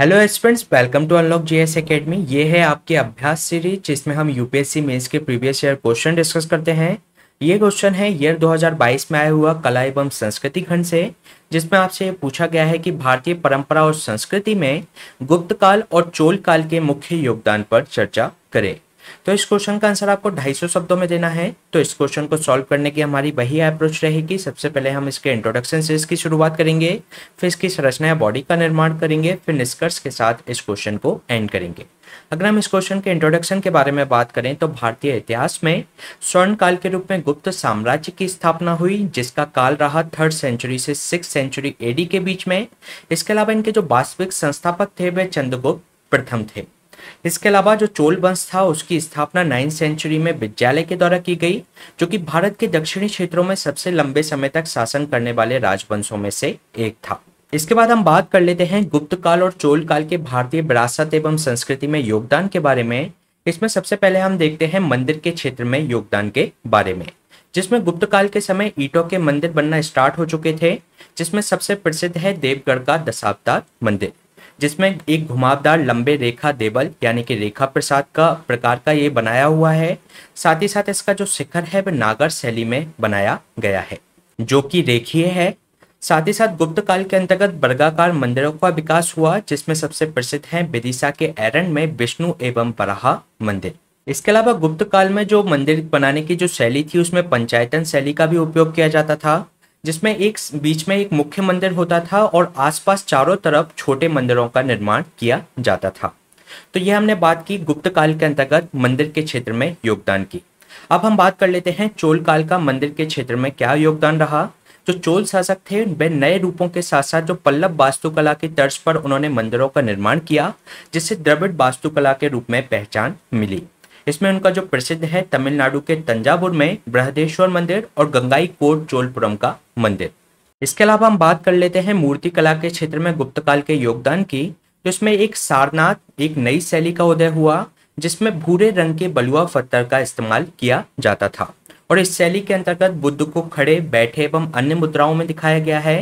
hello students welcome to unlock GS academy ये है आपकी अभ्यास सीरीज जिसमें हम यूपीएससी मेंस के प्रीवियस ईयर क्वेश्चन डिस्कस करते हैं ये क्वेश्चन है ईयर 2022 में आया हुआ कला एवं संस्कृति खंड से जिसमें आपसे पूछा गया है कि भारतीय परंपरा और संस्कृति में गुप्त काल और चोल काल के मुख्य योगदान पर चर्चा करें तो इस क्वेश्चन का आंसर आपको 250 शब्दों में देना है तो इस क्वेश्चन को सॉल्व करने की हमारी वही अप्रोच रहेगी सबसे पहले हम इसके इंट्रोडक्शन से इसकी शुरुआत करेंगे फिर इसकी संरचना या बॉडी का निर्माण करेंगे फिर निष्कर्ष के साथ इस क्वेश्चन को एंड करेंगे अगर हम इस क्वेश्चन के इंट्रोडक्शन के बारे में बात करें तो भारतीय इतिहास में स्वर्ण काल के रूप में गुप्त साम्राज्य की स्थापना हुई जिसका काल रहा थर्ड सेंचुरी से सिक्स सेंचुरी एडी के बीच में इसके अलावा इनके जो वास्तविक संस्थापक थे वे चंद्रगुप्त प्रथम थे इसके अलावा जो चोल वंश था उसकी स्थापना नाइन्थ सेंचुरी में विद्यालय के द्वारा की गई जो कि भारत के दक्षिणी क्षेत्रों में सबसे लंबे समय तक शासन करने वाले राजवंशों में से एक था इसके बाद हम बात कर लेते हैं गुप्त काल और चोल काल के भारतीय विरासत एवं संस्कृति में योगदान के बारे में इसमें सबसे पहले हम देखते हैं मंदिर के क्षेत्र में योगदान के बारे में जिसमें गुप्त काल के समय ईटों के मंदिर बनना स्टार्ट हो चुके थे जिसमें सबसे प्रसिद्ध है देवगढ़ का दशावतार मंदिर जिसमें एक घुमावदार लंबे रेखा देवल यानी कि रेखा प्रसाद का प्रकार का ये बनाया हुआ है साथ ही साथ इसका जो शिखर है वह नागर शैली में बनाया गया है जो कि रेखीय है साथ ही साथ गुप्त काल के अंतर्गत वर्गाकार मंदिरों का विकास हुआ जिसमें सबसे प्रसिद्ध है विदिशा के एरन में विष्णु एवं बराहा मंदिर इसके अलावा गुप्त काल में जो मंदिर बनाने की जो शैली थी उसमें पंचायतन शैली का भी उपयोग किया जाता था जिसमें एक बीच में एक मुख्य मंदिर होता था और आसपास चारों तरफ छोटे मंदिरों का निर्माण किया जाता था तो यह हमने बात की गुप्त काल के अंतर्गत मंदिर के क्षेत्र में योगदान की अब हम बात कर लेते हैं चोल काल का मंदिर के क्षेत्र में क्या योगदान रहा जो चोल शासक थे वे नए रूपों के साथ साथ जो पल्लव वास्तुकला के तर्ज पर उन्होंने मंदिरों का निर्माण किया जिससे द्रविड़ वास्तुकला के रूप में पहचान मिली इसमें उनका जो प्रसिद्ध है तमिलनाडु के तंजावुर में बृहदेश्वर मंदिर और गंगाई कोट जोलपुरम का मंदिर इसके अलावा हम बात कर लेते हैं मूर्ति कला के क्षेत्र में गुप्त काल के योगदान की तो इसमें एक सारनाथ एक नई शैली का उदय हुआ जिसमें भूरे रंग के बलुआ पत्थर का इस्तेमाल किया जाता था और इस शैली के अंतर्गत बुद्ध को खड़े बैठे एवं अन्य मुद्राओं में दिखाया गया है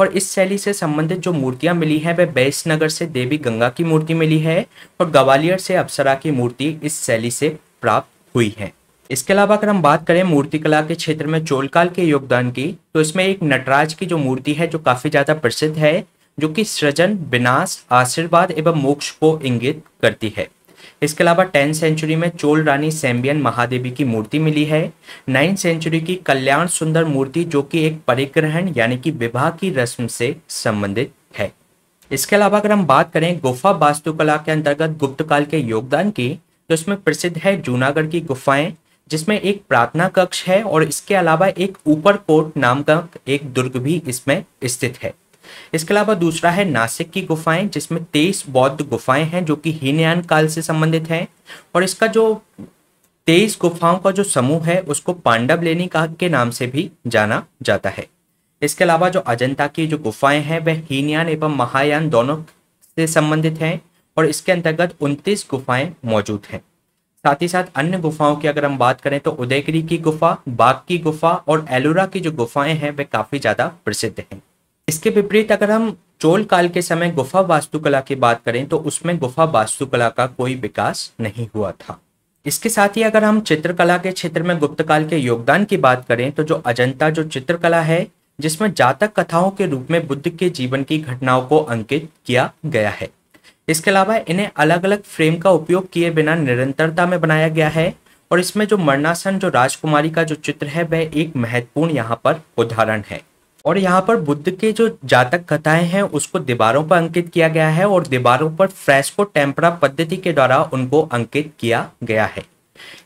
और इस शैली से संबंधित जो मूर्तियां मिली हैं वह बैसनगर से देवी गंगा की मूर्ति मिली है और ग्वालियर से अप्सरा की मूर्ति इस शैली से प्राप्त हुई है इसके अलावा अगर हम बात करें मूर्तिकला के क्षेत्र में चोलकाल के योगदान की तो इसमें एक नटराज की जो मूर्ति है जो काफ़ी ज़्यादा प्रसिद्ध है जो कि सृजन विनाश आशीर्वाद एवं मोक्ष को इंगित करती है इसके अलावा टेंथ सेंचुरी में चोल रानी सेम्बियन महादेवी की मूर्ति मिली है नाइन्थ सेंचुरी की कल्याण सुंदर मूर्ति जो कि एक परिग्रहण यानी कि विवाह की रस्म से संबंधित है इसके अलावा अगर हम बात करें गुफा वास्तुकला के अंतर्गत गुप्त काल के योगदान की तो इसमें प्रसिद्ध है जूनागढ़ की गुफाएं जिसमें एक प्रार्थना कक्ष है और इसके अलावा एक ऊपर कोट नाम का एक दुर्ग भी इसमें स्थित है इसके अलावा दूसरा है नासिक की गुफाएं जिसमें तेईस बौद्ध गुफाएं हैं जो कि हीनयान काल से संबंधित हैं और इसका जो तेईस गुफाओं का जो समूह है उसको पांडव लेनी का के नाम से भी जाना जाता है इसके अलावा जो अजंता की जो गुफाएं हैं वह हीनयान एवं महायान दोनों से संबंधित हैं और इसके अंतर्गत उनतीस गुफाएं मौजूद हैं साथ ही साथ अन्य गुफाओं की अगर हम बात करें तो उदयगिरी की गुफा बाग की गुफा और एलोरा की जो गुफाएं हैं वे काफ़ी ज़्यादा प्रसिद्ध हैं इसके विपरीत अगर हम चोल काल के समय गुफा वास्तुकला की बात करें तो उसमें गुफा वास्तुकला का कोई विकास नहीं हुआ था इसके साथ ही अगर हम चित्रकला के क्षेत्र में गुप्त काल के योगदान की बात करें तो जो अजंता जो चित्रकला है जिसमें जातक कथाओं के रूप में बुद्ध के जीवन की घटनाओं को अंकित किया गया है इसके अलावा इन्हें अलग अलग फ्रेम का उपयोग किए बिना निरंतरता में बनाया गया है और इसमें जो मरणासन जो राजकुमारी का जो चित्र है वह एक महत्वपूर्ण यहाँ पर उदाहरण है और यहाँ पर बुद्ध के जो जातक कथाएं हैं उसको दीवारों पर अंकित किया गया है और दीवारों पर फ्रेस्को टेम्परा पद्धति के द्वारा उनको अंकित किया गया है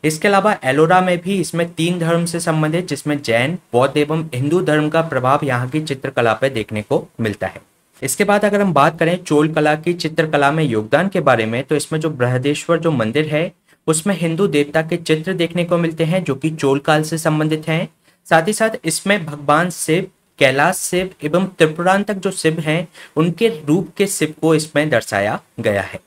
इसके अलावा एलोरा में भी इसमें तीन धर्म से संबंधित जिसमें जैन बौद्ध एवं हिंदू धर्म का प्रभाव यहाँ की चित्रकला पर देखने को मिलता है इसके बाद अगर हम बात करें चोल कला की चित्रकला में योगदान के बारे में तो इसमें जो बृहदेश्वर जो मंदिर है उसमें हिंदू देवता के चित्र देखने को मिलते हैं जो कि चोल काल से संबंधित हैं साथ ही साथ इसमें भगवान शिव कैलाश शिव एवं त्रिपुरान तक जो शिव हैं उनके रूप के शिव को इसमें दर्शाया गया है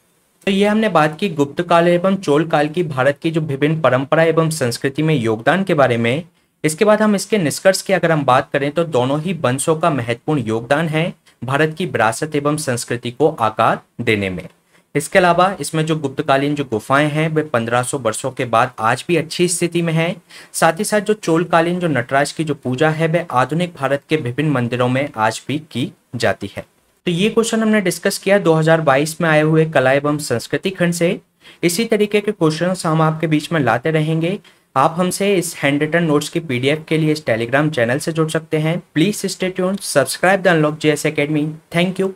तो ये हमने बात की गुप्त काल एवं चोल काल की भारत की जो विभिन्न परंपरा एवं संस्कृति में योगदान के बारे में इसके बाद हम इसके निष्कर्ष की अगर हम बात करें तो दोनों ही वंशों का महत्वपूर्ण योगदान है भारत की विरासत एवं संस्कृति को आकार देने में इसके अलावा इसमें जो गुप्तकालीन जो गुफाएं हैं वे 1500 वर्षों के बाद आज भी अच्छी स्थिति में हैं साथ ही साथ जो चोलकालीन जो नटराज की जो पूजा है वे आधुनिक भारत के विभिन्न मंदिरों में आज भी की जाती है तो ये क्वेश्चन हमने डिस्कस किया 2022 में आए हुए कला एवं संस्कृति खंड से इसी तरीके के क्वेश्चन हम आपके बीच में लाते रहेंगे आप हमसे इस हैंड रिटन नोट्स की पीडीएफ के लिए इस टेलीग्राम चैनल से जुड़ सकते हैं please state subscribe the unlock G S thank you